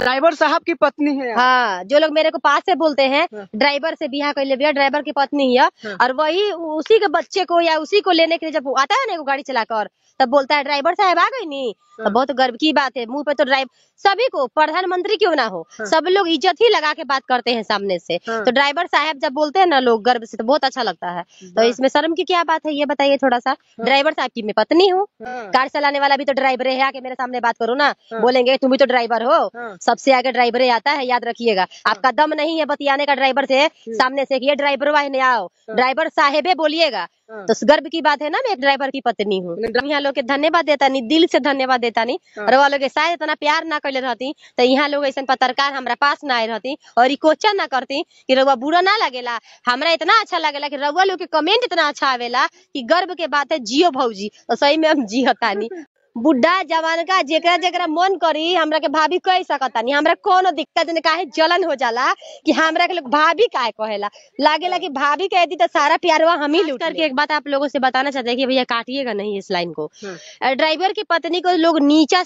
Driver साहब की पत्नी है हाँ जो लोग मेरे को पास से बोलते हैं हाँ। ड्राइवर से बिहार कर भैया ड्राइवर की पत्नी है हाँ। और वही उसी के बच्चे को या उसी को लेने के लिए जब आता है ना गाड़ी चलाकर तब बोलता है ड्राइवर साहब आ गई नी हाँ। तो बहुत गर्व की बात है मुंह पे तो ड्राइवर सभी को प्रधानमंत्री क्यों ना हो सब लोग इज्जत ही लगा के बात करते हैं सामने से तो ड्राइवर साहब जब बोलते हैं ना लोग गर्व से तो बहुत अच्छा लगता है तो इसमें शर्म की क्या बात है ये बताइए थोड़ा सा ड्राइवर साहब की मैं पत्नी हूँ कार चलाने वाला भी तो ड्राइवर है आके मेरे सामने बात करो ना बोलेंगे तुम भी तो ड्राइवर हो सबसे आगे ड्राइवर आता है याद रखिएगा हाँ। आपका दम नहीं है बतियाने का ड्राइवर से हम्म। सामने से ये ड्राइवर वाह आओ ड्राइवर हाँ। साहेबे बोलिएगा हाँ। तो गर्व की बात है ना मैं एक ड्राइवर की पत्नी हूँ यहाँ लोग धन्यवाद देता नहीं दिल से धन्यवाद देता नहीं और वो लोग शायद इतना प्यार ना कर रहती तो यहाँ लोग ऐसा पत्रकार हमारा पास ना आए रहती और क्वेश्चन ना करती कि रघुआ बुरा ना लगेला हमारा इतना अच्छा लगेला कि रघुआ लोग के कमेंट इतना अच्छा आवेला कि गर्व के बात है जियो भाजी तो सही में हम जी होता नहीं बुढ़ा जवान का जेकरा जेकरा मन करी हमरा के भाभी कह नहीं हमरा कोनो दिक्कत नहीं काहे जलन हो जाला कि हमरा के लोग भाभी काहे कहेला लागेला कि भाभी कह दी तो सारा प्यारवा हम ही लूट करके एक बात आप लोगों से बताना चाहते हैं कि भैया काटिएगा नहीं इस लाइन को हाँ। ड्राइवर की पत्नी को लोग नीचा